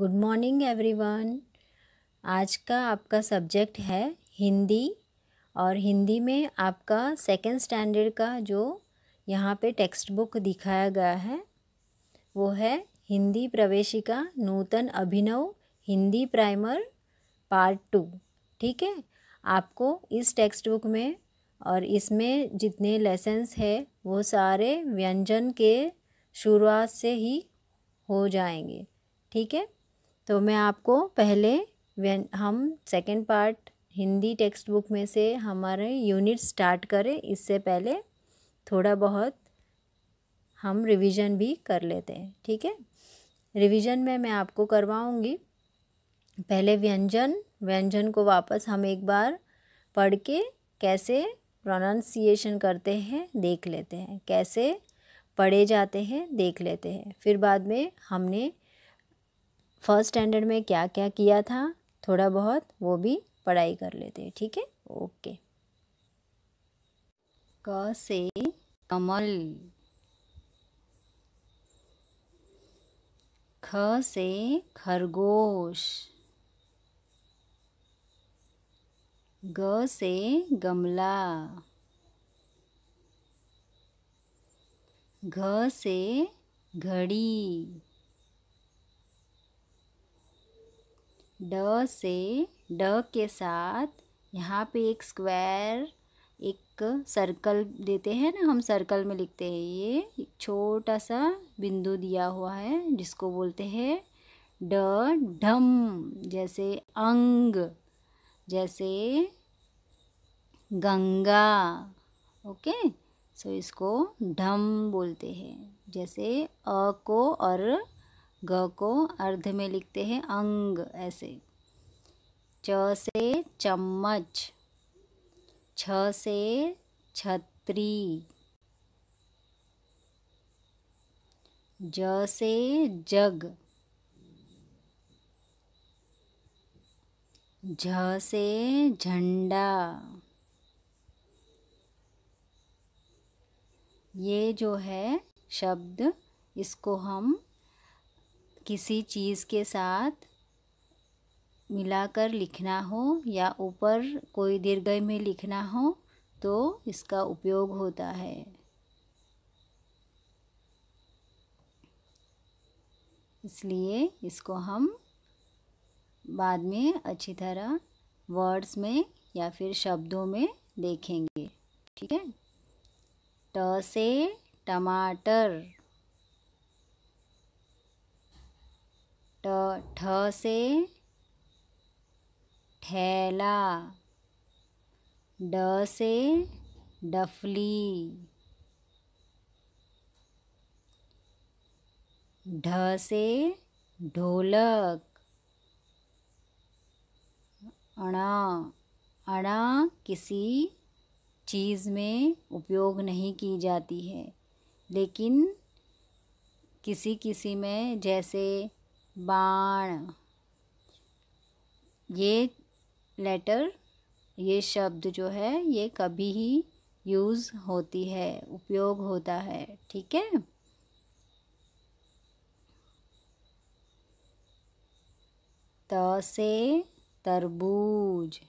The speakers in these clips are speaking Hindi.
गुड मॉर्निंग एवरीवन आज का आपका सब्जेक्ट है हिंदी और हिंदी में आपका सेकेंड स्टैंडर्ड का जो यहाँ पे टेक्स्ट बुक दिखाया गया है वो है Hindi Praveshika Nutan Abhinav Hindi primer part two ठीक है आपको इस टेक्स्ट बुक में और इसमें जितने लेसन्स है वो सारे व्यंजन के शुरुआत से ही हो जाएंगे ठीक है तो मैं आपको पहले वेन हम second part Hindi text book में से हमारे यूनिट स्टार्ट करें इससे पहले थोड़ा बहुत हम रिवीजन भी कर लेते हैं ठीक है रिवीजन में मैं आपको करवाऊंगी पहले व्यंजन व्यंजन को वापस हम एक बार पढ़ के कैसे प्रोनाउंसिएशन करते हैं देख लेते हैं कैसे पढ़े जाते हैं देख लेते हैं फिर बाद में हमने फर्स्ट स्टैंडर्ड में क्या क्या किया था थोड़ा बहुत वो भी पढ़ाई कर लेते हैं ठीक है ओके क से कमल ख से खरगोश ग से गमला घ से घड़ी ड से ड के साथ यहाँ पे एक स्क्वायर एक सर्कल देते हैं ना हम सर्कल में लिखते हैं ये छोटा सा बिंदु दिया हुआ है जिसको बोलते हैं ड ढम जैसे अंग जैसे गंगा ओके सो इसको ढम बोलते हैं जैसे अ को और ग को अर्ध में लिखते हैं अंग ऐसे च से चम्मच छ से छत्री ज से जग झ से झंडा ये जो है शब्द इसको हम किसी चीज़ के साथ मिलाकर लिखना हो या ऊपर कोई दीर्घय में लिखना हो तो इसका उपयोग होता है इसलिए इसको हम बाद में अच्छी तरह वर्ड्स में या फिर शब्दों में देखेंगे ठीक है ट से टमाटर ठ ठ से ठेला ड से डफली ढ से ढोलक अणा अणा किसी चीज़ में उपयोग नहीं की जाती है लेकिन किसी किसी में जैसे बाण ये लेटर ये शब्द जो है ये कभी ही यूज़ होती है उपयोग होता है ठीक है त से तरबूज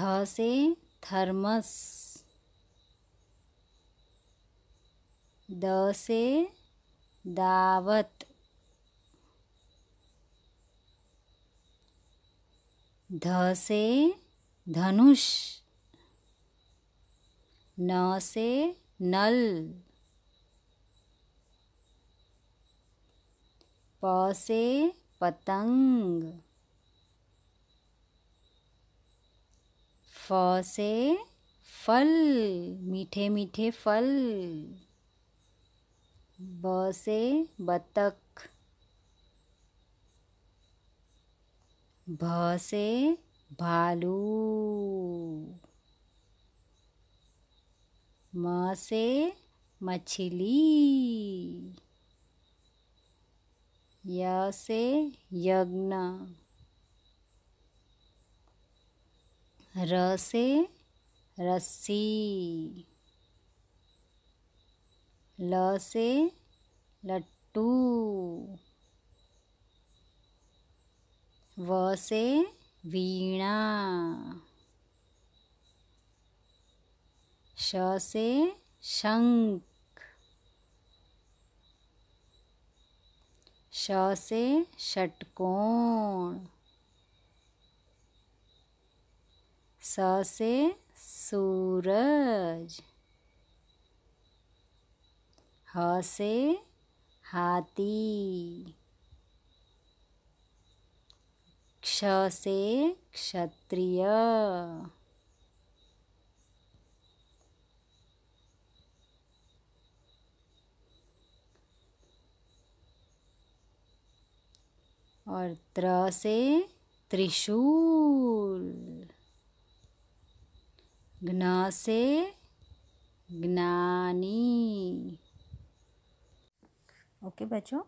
थ से थर्मस द से दावत ध से धनुष न से नल प से पतंग फ से फल मीठे मीठे फल ब से बतख भ से भालू म से मछली य से यज्ञ र से रस्सी ल से लट्टू व से वीणा श से शंख श से षटकोण स से सूरज से हाथी क्ष से क्षत्रिय और त्र से त्रिशूल घ से ज्ञानी ओके बच्चों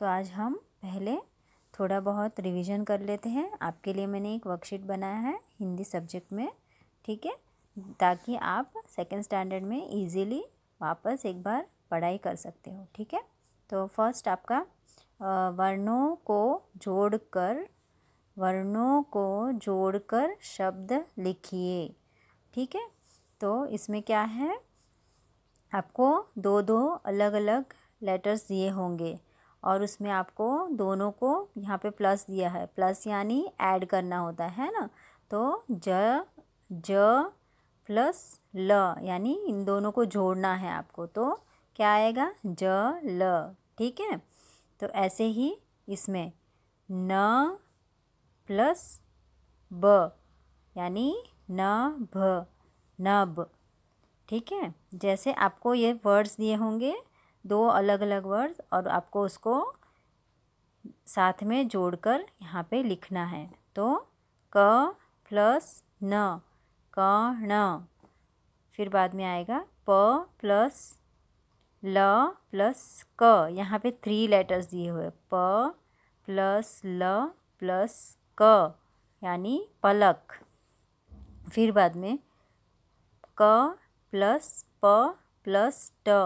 तो आज हम पहले थोड़ा बहुत रिवीजन कर लेते हैं आपके लिए मैंने एक वर्कशीट बनाया है हिंदी सब्जेक्ट में ठीक है ताकि आप सेकेंड स्टैंडर्ड में ईजीली वापस एक बार पढ़ाई कर सकते हो ठीक है तो फर्स्ट आपका वर्णों को जोड़कर वर्णों को जोड़कर शब्द लिखिए ठीक है तो इसमें क्या है आपको दो दो अलग अलग लेटर्स दिए होंगे और उसमें आपको दोनों को यहाँ पे प्लस दिया है प्लस यानी ऐड करना होता है ना तो ज ज प्लस ल यानी इन दोनों को जोड़ना है आपको तो क्या आएगा ज ल ठीक है तो ऐसे ही इसमें न प्लस ब यानी न भ नब ठीक है जैसे आपको ये वर्ड्स दिए होंगे दो अलग अलग वर्ड और आपको उसको साथ में जोड़कर यहाँ पर लिखना है तो क प्लस न न फिर बाद में आएगा प प्लस ल प्लस क यहाँ पे थ्री लेटर्स दिए हुए प प्लस ल प्लस क यानी पलक फिर बाद में क प्लस प प्लस ट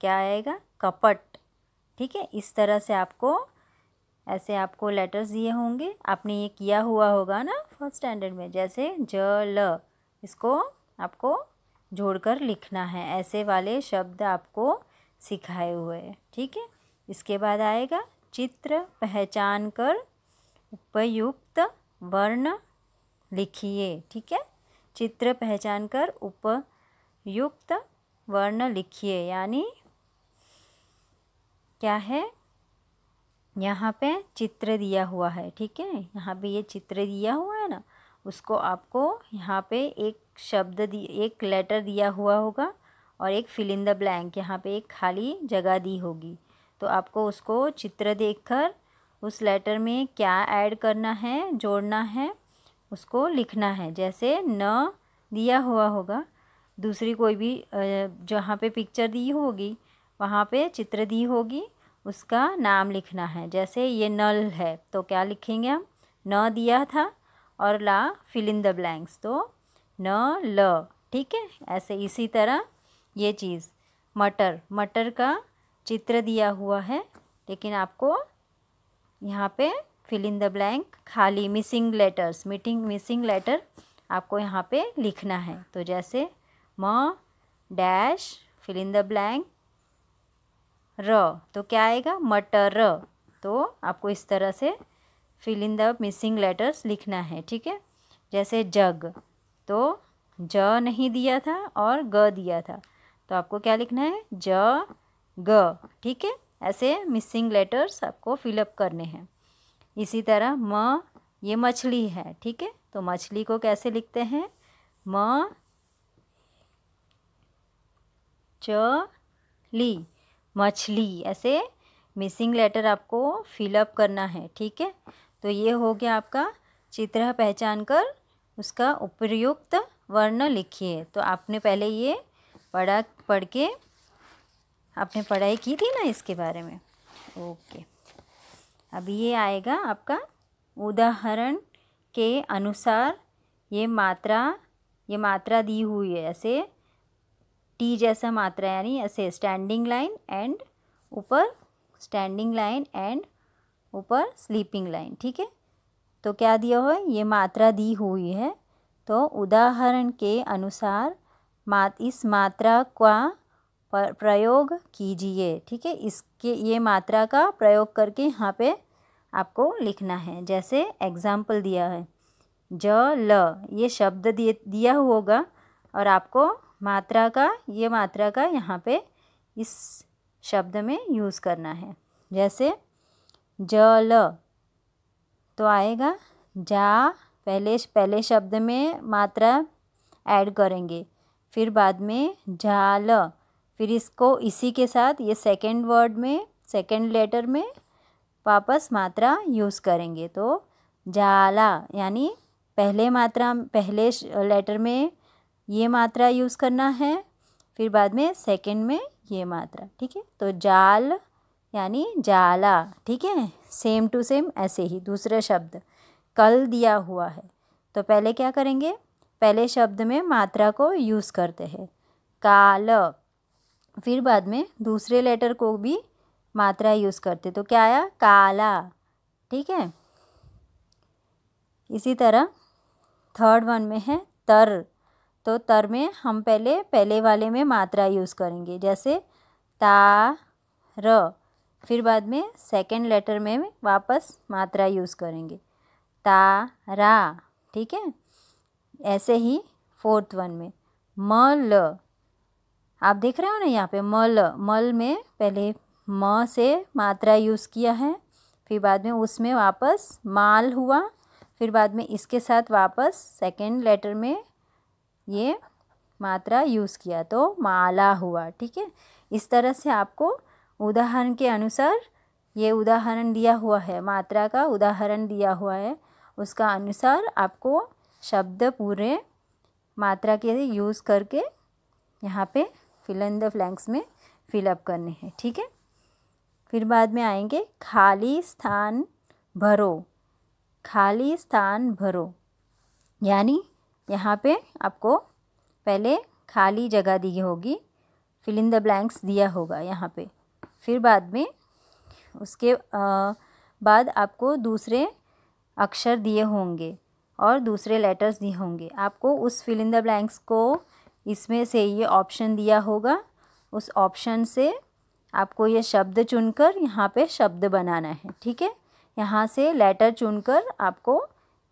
क्या आएगा कपट ठीक है इस तरह से आपको ऐसे आपको लेटर्स दिए होंगे आपने ये किया हुआ होगा ना फर्स्ट स्टैंडर्ड में जैसे ज ल इसको आपको जोड़कर लिखना है ऐसे वाले शब्द आपको सिखाए हुए हैं ठीक है इसके बाद आएगा चित्र पहचान कर उपयुक्त वर्ण लिखिए ठीक है चित्र पहचान कर उपयुक्त वर्ण लिखिए यानी क्या है यहाँ पे चित्र दिया हुआ है ठीक है यहाँ पे ये चित्र दिया हुआ है ना उसको आपको यहाँ पे एक शब्द एक लेटर दिया हुआ होगा और एक फिल इन द ब्लैंक यहाँ पे एक खाली जगह दी होगी तो आपको उसको चित्र देखकर उस लेटर में क्या ऐड करना है जोड़ना है उसको लिखना है जैसे न दिया हुआ होगा दूसरी कोई भी जहाँ पे पिक्चर दी होगी वहाँ पे चित्र दी होगी उसका नाम लिखना है जैसे ये नल है तो क्या लिखेंगे हम न दिया था और ला फिल इन द ब्लैंक्स तो न ल ठीक है ऐसे इसी तरह ये चीज़ मटर मटर का चित्र दिया हुआ है लेकिन आपको यहाँ पे फिल इन द ब्लैंक खाली missing letters meeting missing letter आपको यहाँ पे लिखना है तो जैसे म dash fill in the blank र तो क्या आएगा मटर तो आपको इस तरह से fill in the missing letters लिखना है ठीक है जैसे जग तो ज नहीं दिया था और ग दिया था तो आपको क्या लिखना है ज ग ठीक है ऐसे मिसिंग लेटर्स आपको फिलअप करने हैं इसी तरह म ये मछली है ठीक है तो मछली को कैसे लिखते हैं म च ली मछली ऐसे मिसिंग लेटर आपको फिलअप करना है ठीक है तो ये हो गया आपका चित्र पहचान कर उसका उपयुक्त वर्ण लिखिए तो आपने पहले ये पढ़ा पढ़ के आपने पढ़ाई की थी ना इसके बारे में ओके अब ये आएगा आपका उदाहरण के अनुसार ये मात्रा ये मात्रा दी हुई है ऐसे टी जैसा मात्रा यानी ऐसे स्टैंडिंग लाइन एंड ऊपर स्टैंडिंग लाइन एंड ऊपर स्लीपिंग लाइन ठीक है तो क्या दिया हुआ है ये मात्रा दी हुई है तो उदाहरण के अनुसार मात इस मात्रा का प्रयोग कीजिए ठीक है इसके ये मात्रा का प्रयोग करके यहाँ पे आपको लिखना है जैसे एग्जाम्पल दिया है ज ल ये शब्द दिए दिया होगा और आपको मात्रा का ये मात्रा का यहाँ पे इस शब्द में यूज़ करना है जैसे जल तो आएगा जा पहले पहले शब्द में मात्रा ऐड करेंगे फिर बाद में झाल फिर इसको इसी के साथ ये सेकेंड वर्ड में सेकेंड लेटर में वापस मात्रा यूज़ करेंगे तो जाला यानी पहले मात्रा पहले लेटर में ये मात्रा यूज़ करना है फिर बाद में सेकंड में ये मात्रा ठीक है तो जाल यानी जाला ठीक है सेम टू सेम ऐसे ही दूसरे शब्द कल दिया हुआ है तो पहले क्या करेंगे पहले शब्द में मात्रा को यूज़ करते हैं काल फिर बाद में दूसरे लेटर को भी मात्रा यूज़ करते तो क्या आया काला ठीक है इसी तरह थर्ड वन में है तर तो तर में हम पहले पहले वाले में मात्रा यूज़ करेंगे जैसे ता र फिर बाद में सेकेंड लेटर में वापस मात्रा यूज़ करेंगे ता रा ठीक है ऐसे ही फोर्थ वन में म ल आप देख रहे हो ना यहाँ पे ल मल में पहले म से मात्रा यूज़ किया है फिर बाद में उसमें वापस माल हुआ फिर बाद में इसके साथ वापस सेकेंड लेटर में ये मात्रा यूज़ किया तो माला हुआ ठीक है इस तरह से आपको उदाहरण के अनुसार ये उदाहरण दिया हुआ है मात्रा का उदाहरण दिया हुआ है उसका अनुसार आपको शब्द पूरे मात्रा के यूज़ करके यहाँ पे फिल इन द फ्लैंक्स में फिलअप करने हैं ठीक है फिर बाद में आएंगे खाली स्थान भरो खाली स्थान भरो यानी यहाँ पे आपको पहले खाली जगह दी होगी फिल इन द ब्लैंक्स दिया होगा यहाँ पे फिर बाद में उसके आ, बाद आपको दूसरे अक्षर दिए होंगे और दूसरे लेटर्स दिए होंगे आपको उस फिल इन द ब्लैंक्स को इसमें से ये ऑप्शन दिया होगा उस ऑप्शन से आपको ये शब्द चुनकर यहाँ पे शब्द बनाना है ठीक है यहाँ से लेटर चुनकर आपको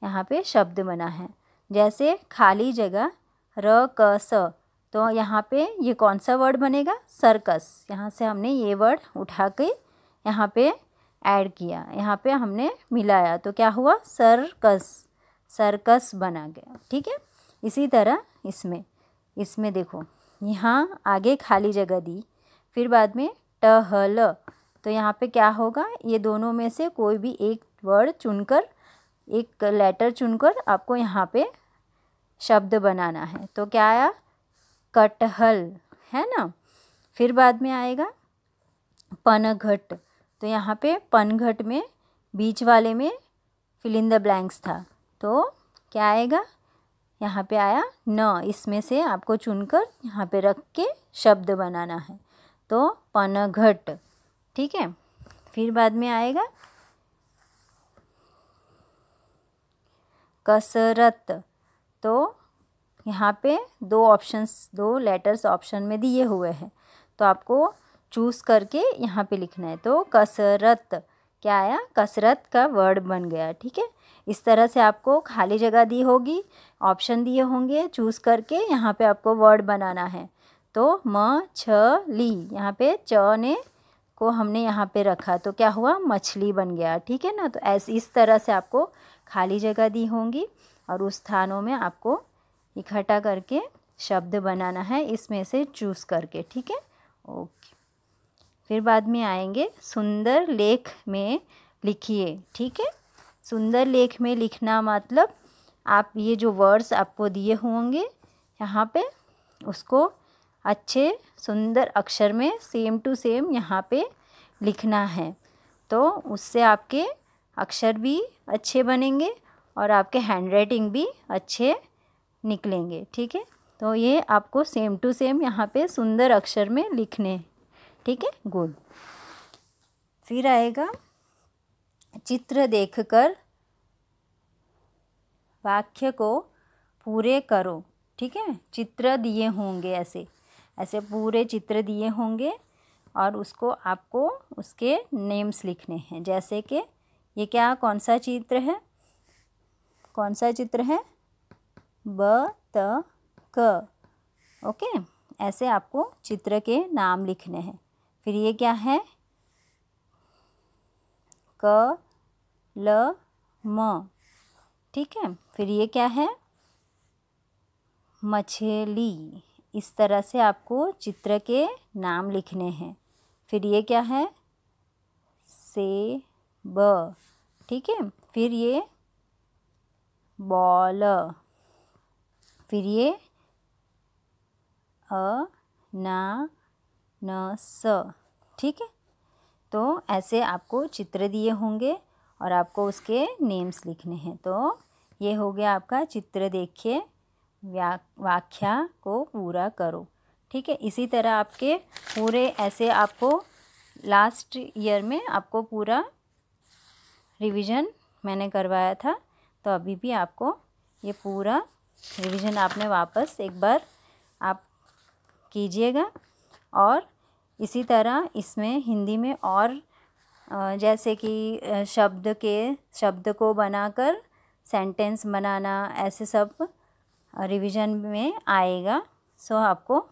यहाँ पे शब्द बना है जैसे खाली जगह र क स तो यहाँ पे ये कौन सा वर्ड बनेगा सर्कस यहाँ से हमने ये वर्ड उठा के यहाँ पे ऐड किया यहाँ पे हमने मिलाया तो क्या हुआ सर्कस सर्कस बना गया ठीक है इसी तरह इसमें इसमें देखो यहाँ आगे खाली जगह दी फिर बाद में टहल तो यहाँ पे क्या होगा ये दोनों में से कोई भी एक वर्ड चुनकर एक लेटर चुनकर आपको यहाँ पे शब्द बनाना है तो क्या आया कटहल है ना फिर बाद में आएगा पनघट तो यहाँ पे पनघट में बीच वाले में फिल इन द ब्लैंक्स था तो क्या आएगा यहाँ पे आया न इसमें से आपको चुनकर यहाँ पे रख के शब्द बनाना है तो पनघट ठीक है फिर बाद में आएगा कसरत तो यहाँ पे दो ऑप्शंस दो लेटर्स ऑप्शन में दिए हुए हैं तो आपको चूज़ करके यहाँ पे लिखना है तो कसरत क्या आया कसरत का वर्ड बन गया ठीक है इस तरह से आपको खाली जगह दी होगी ऑप्शन दिए होंगे चूज़ करके यहाँ पे आपको वर्ड बनाना है तो म छ ली यहाँ पे च ने को हमने यहाँ पे रखा तो क्या हुआ मछली बन गया ठीक है ना तो ऐसे इस तरह से आपको खाली जगह दी होंगी और उस स्थानों में आपको इकट्ठा करके शब्द बनाना है इसमें से चूज़ करके ठीक है ओके फिर बाद में आएंगे सुंदर लेख में लिखिए ठीक है सुंदर लेख में लिखना मतलब आप ये जो वर्ड्स आपको दिए होंगे यहाँ पे उसको अच्छे सुंदर अक्षर में सेम टू सेम यहाँ पे लिखना है तो उससे आपके अक्षर भी अच्छे बनेंगे और आपके हैंड राइटिंग भी अच्छे निकलेंगे ठीक है तो ये आपको सेम टू सेम यहाँ पे सुंदर अक्षर में लिखने ठीक है गुड फिर आएगा चित्र देखकर वाक्य को पूरे करो ठीक है चित्र दिए होंगे ऐसे ऐसे पूरे चित्र दिए होंगे और उसको आपको उसके नेम्स लिखने हैं जैसे कि ये क्या कौन सा चित्र है कौन सा चित्र है ब त क ओके ऐसे आपको चित्र के नाम लिखने हैं फिर ये क्या है क ल म ठीक है फिर ये क्या है मछली इस तरह से आपको चित्र के नाम लिखने हैं फिर ये क्या है से ब ठीक है फिर ये बॉल फिर ये अ ना न स ठीक है तो ऐसे आपको चित्र दिए होंगे और आपको उसके नेम्स लिखने हैं तो ये हो गया आपका चित्र देखिए व्याख्या को पूरा करो ठीक है इसी तरह आपके पूरे ऐसे आपको लास्ट ईयर में आपको पूरा रिवीजन मैंने करवाया था तो अभी भी आपको ये पूरा रिवीजन आपने वापस एक बार आप कीजिएगा और इसी तरह इसमें हिंदी में और जैसे कि शब्द के शब्द को बनाकर सेंटेंस बनाना ऐसे सब रिविज़न में आएगा सो आपको